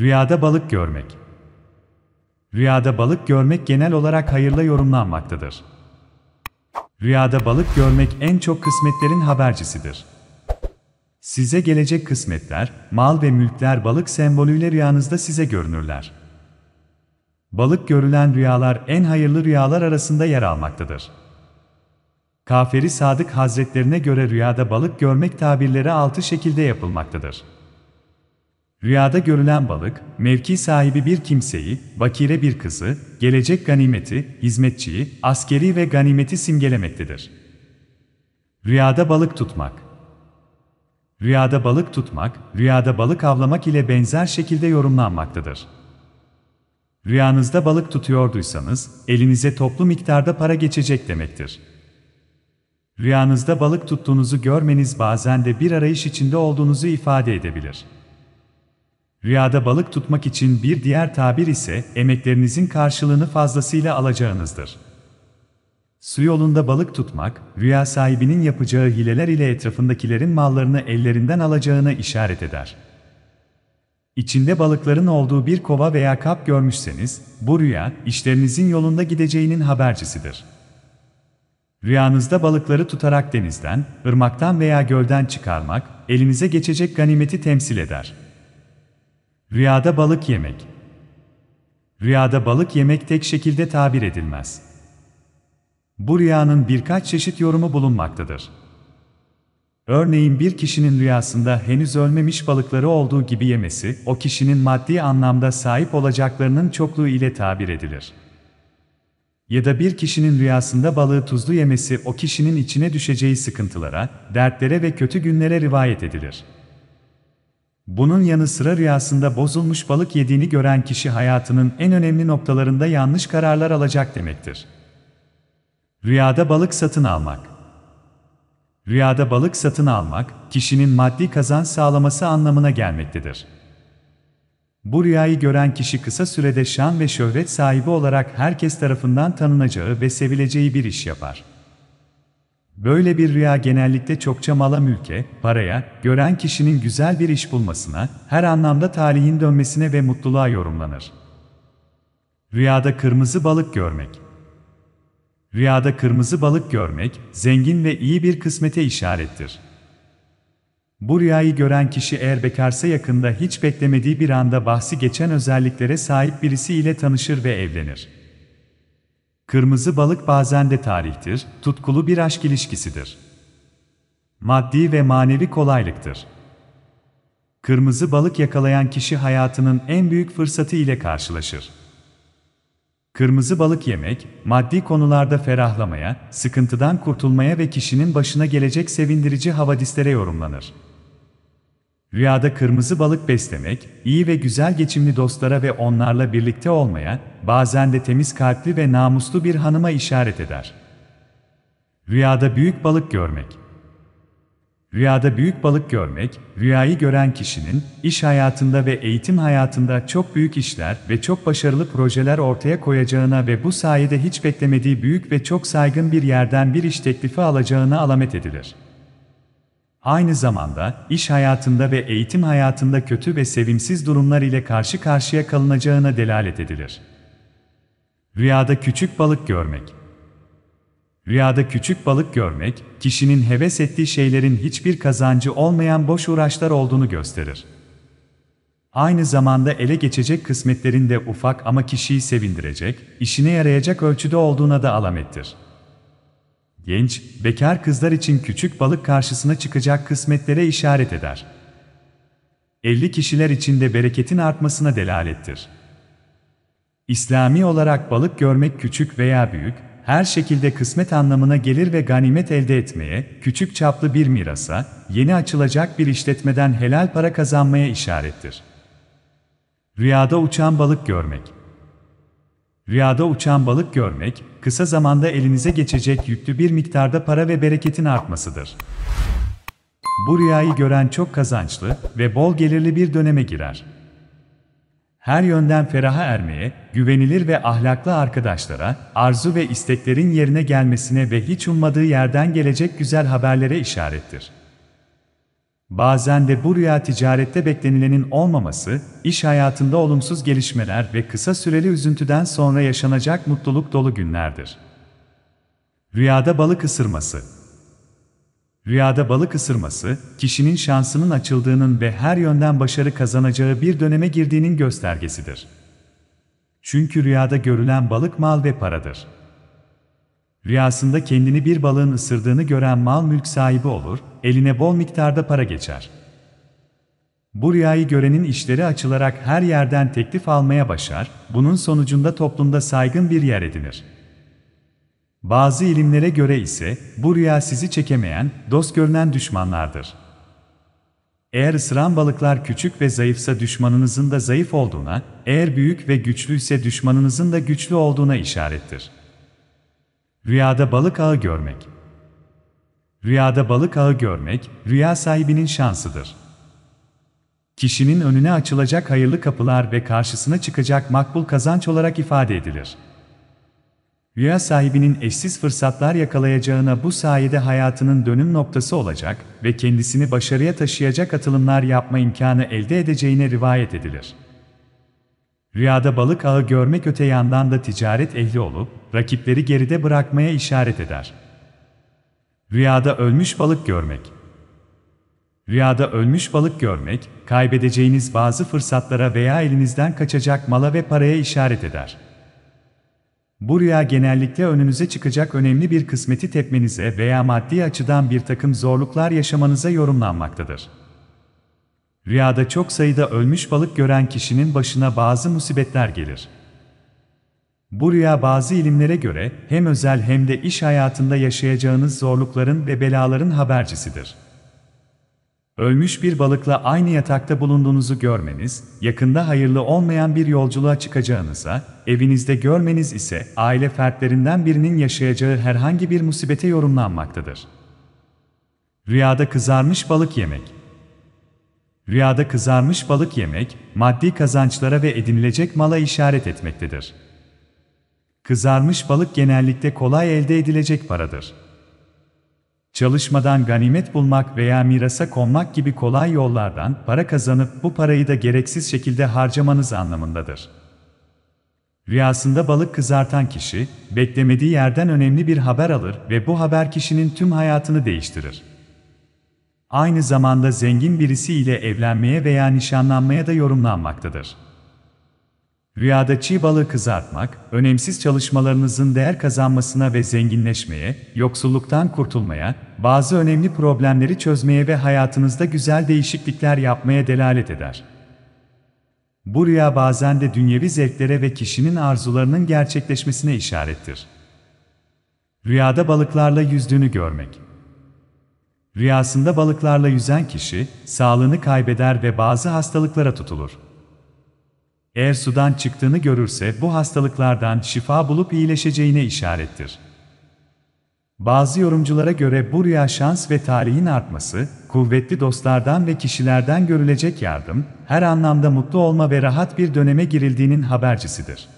Rüyada balık görmek Rüyada balık görmek genel olarak hayırla yorumlanmaktadır. Rüyada balık görmek en çok kısmetlerin habercisidir. Size gelecek kısmetler, mal ve mülkler balık sembolüyle rüyanızda size görünürler. Balık görülen rüyalar en hayırlı rüyalar arasında yer almaktadır. Kaferi Sadık Hazretlerine göre rüyada balık görmek tabirleri altı şekilde yapılmaktadır. Rüyada görülen balık, mevki sahibi bir kimseyi, bakire bir kızı, gelecek ganimeti, hizmetçiyi, askeri ve ganimeti simgelemektedir. Rüyada balık tutmak Rüyada balık tutmak, rüyada balık avlamak ile benzer şekilde yorumlanmaktadır. Rüyanızda balık tutuyorduysanız, elinize toplu miktarda para geçecek demektir. Rüyanızda balık tuttuğunuzu görmeniz bazen de bir arayış içinde olduğunuzu ifade edebilir. Rüyada balık tutmak için bir diğer tabir ise emeklerinizin karşılığını fazlasıyla alacağınızdır. Su yolunda balık tutmak, rüya sahibinin yapacağı hileler ile etrafındakilerin mallarını ellerinden alacağına işaret eder. İçinde balıkların olduğu bir kova veya kap görmüşseniz, bu rüya, işlerinizin yolunda gideceğinin habercisidir. Rüyanızda balıkları tutarak denizden, ırmaktan veya gölden çıkarmak, elinize geçecek ganimeti temsil eder.'' Rüyada balık yemek Rüyada balık yemek tek şekilde tabir edilmez. Bu rüyanın birkaç çeşit yorumu bulunmaktadır. Örneğin bir kişinin rüyasında henüz ölmemiş balıkları olduğu gibi yemesi, o kişinin maddi anlamda sahip olacaklarının çokluğu ile tabir edilir. Ya da bir kişinin rüyasında balığı tuzlu yemesi o kişinin içine düşeceği sıkıntılara, dertlere ve kötü günlere rivayet edilir. Bunun yanı sıra rüyasında bozulmuş balık yediğini gören kişi hayatının en önemli noktalarında yanlış kararlar alacak demektir. Rüyada balık satın almak Rüyada balık satın almak, kişinin maddi kazan sağlaması anlamına gelmektedir. Bu rüyayı gören kişi kısa sürede şan ve şöhret sahibi olarak herkes tarafından tanınacağı ve sevileceği bir iş yapar. Böyle bir rüya genellikle çokça mala mülke, paraya, gören kişinin güzel bir iş bulmasına, her anlamda talihin dönmesine ve mutluluğa yorumlanır. Rüyada kırmızı balık görmek Rüyada kırmızı balık görmek, zengin ve iyi bir kısmete işarettir. Bu rüyayı gören kişi eğer bekarsa yakında hiç beklemediği bir anda bahsi geçen özelliklere sahip birisi ile tanışır ve evlenir. Kırmızı balık bazen de tarihtir, tutkulu bir aşk ilişkisidir. Maddi ve manevi kolaylıktır. Kırmızı balık yakalayan kişi hayatının en büyük fırsatı ile karşılaşır. Kırmızı balık yemek, maddi konularda ferahlamaya, sıkıntıdan kurtulmaya ve kişinin başına gelecek sevindirici havadislere yorumlanır. Rüyada kırmızı balık beslemek, iyi ve güzel geçimli dostlara ve onlarla birlikte olmaya, bazen de temiz kalpli ve namuslu bir hanıma işaret eder. Rüyada büyük balık görmek Rüyada büyük balık görmek, rüyayı gören kişinin, iş hayatında ve eğitim hayatında çok büyük işler ve çok başarılı projeler ortaya koyacağına ve bu sayede hiç beklemediği büyük ve çok saygın bir yerden bir iş teklifi alacağına alamet edilir aynı zamanda iş hayatında ve eğitim hayatında kötü ve sevimsiz durumlar ile karşı karşıya kalınacağına delalet edilir. Rüyada küçük balık görmek Rüyada küçük balık görmek, kişinin heves ettiği şeylerin hiçbir kazancı olmayan boş uğraşlar olduğunu gösterir. Aynı zamanda ele geçecek kısmetlerin de ufak ama kişiyi sevindirecek, işine yarayacak ölçüde olduğuna da alamettir genç, bekar kızlar için küçük balık karşısına çıkacak kısmetlere işaret eder. 50 kişiler için de bereketin artmasına delalettir. İslami olarak balık görmek küçük veya büyük, her şekilde kısmet anlamına gelir ve ganimet elde etmeye, küçük çaplı bir mirasa, yeni açılacak bir işletmeden helal para kazanmaya işarettir. Rüyada uçan balık görmek Rüyada uçan balık görmek, kısa zamanda elinize geçecek yüklü bir miktarda para ve bereketin artmasıdır. Bu rüyayı gören çok kazançlı ve bol gelirli bir döneme girer. Her yönden feraha ermeye, güvenilir ve ahlaklı arkadaşlara, arzu ve isteklerin yerine gelmesine ve hiç ummadığı yerden gelecek güzel haberlere işarettir. Bazen de bu rüya ticarette beklenilenin olmaması, iş hayatında olumsuz gelişmeler ve kısa süreli üzüntüden sonra yaşanacak mutluluk dolu günlerdir. Rüyada balık ısırması Rüyada balık ısırması, kişinin şansının açıldığının ve her yönden başarı kazanacağı bir döneme girdiğinin göstergesidir. Çünkü rüyada görülen balık mal ve paradır. Rüyasında kendini bir balığın ısırdığını gören mal mülk sahibi olur, eline bol miktarda para geçer. Bu rüyayı görenin işleri açılarak her yerden teklif almaya başlar, bunun sonucunda toplumda saygın bir yer edinir. Bazı ilimlere göre ise bu rüya sizi çekemeyen, dost görünen düşmanlardır. Eğer ısıran balıklar küçük ve zayıfsa düşmanınızın da zayıf olduğuna, eğer büyük ve güçlüyse düşmanınızın da güçlü olduğuna işarettir. Rüyada balık ağı görmek. Rüyada balık ağı görmek, rüya sahibinin şansıdır. Kişinin önüne açılacak hayırlı kapılar ve karşısına çıkacak makbul kazanç olarak ifade edilir. Rüya sahibinin eşsiz fırsatlar yakalayacağına bu sayede hayatının dönüm noktası olacak ve kendisini başarıya taşıyacak atılımlar yapma imkanı elde edeceğine rivayet edilir. Rüyada balık ağı görmek öte yandan da ticaret ehli olup, rakipleri geride bırakmaya işaret eder. Rüyada ölmüş balık görmek Rüyada ölmüş balık görmek, kaybedeceğiniz bazı fırsatlara veya elinizden kaçacak mala ve paraya işaret eder. Bu rüya genellikle önünüze çıkacak önemli bir kısmeti tepmenize veya maddi açıdan bir takım zorluklar yaşamanıza yorumlanmaktadır. Rüyada çok sayıda ölmüş balık gören kişinin başına bazı musibetler gelir. Bu rüya bazı ilimlere göre hem özel hem de iş hayatında yaşayacağınız zorlukların ve belaların habercisidir. Ölmüş bir balıkla aynı yatakta bulunduğunuzu görmeniz, yakında hayırlı olmayan bir yolculuğa çıkacağınıza, evinizde görmeniz ise aile fertlerinden birinin yaşayacağı herhangi bir musibete yorumlanmaktadır. Rüyada kızarmış balık yemek Rüyada kızarmış balık yemek, maddi kazançlara ve edinilecek mala işaret etmektedir. Kızarmış balık genellikle kolay elde edilecek paradır. Çalışmadan ganimet bulmak veya mirasa konmak gibi kolay yollardan para kazanıp bu parayı da gereksiz şekilde harcamanız anlamındadır. Rüyasında balık kızartan kişi, beklemediği yerden önemli bir haber alır ve bu haber kişinin tüm hayatını değiştirir aynı zamanda zengin birisiyle evlenmeye veya nişanlanmaya da yorumlanmaktadır. Rüyada çiğ balığı kızartmak, önemsiz çalışmalarınızın değer kazanmasına ve zenginleşmeye, yoksulluktan kurtulmaya, bazı önemli problemleri çözmeye ve hayatınızda güzel değişiklikler yapmaya delalet eder. Bu rüya bazen de dünyevi zevklere ve kişinin arzularının gerçekleşmesine işarettir. Rüyada balıklarla yüzdüğünü görmek Rüyasında balıklarla yüzen kişi, sağlığını kaybeder ve bazı hastalıklara tutulur. Eğer sudan çıktığını görürse bu hastalıklardan şifa bulup iyileşeceğine işarettir. Bazı yorumculara göre bu rüya şans ve talihin artması, kuvvetli dostlardan ve kişilerden görülecek yardım, her anlamda mutlu olma ve rahat bir döneme girildiğinin habercisidir.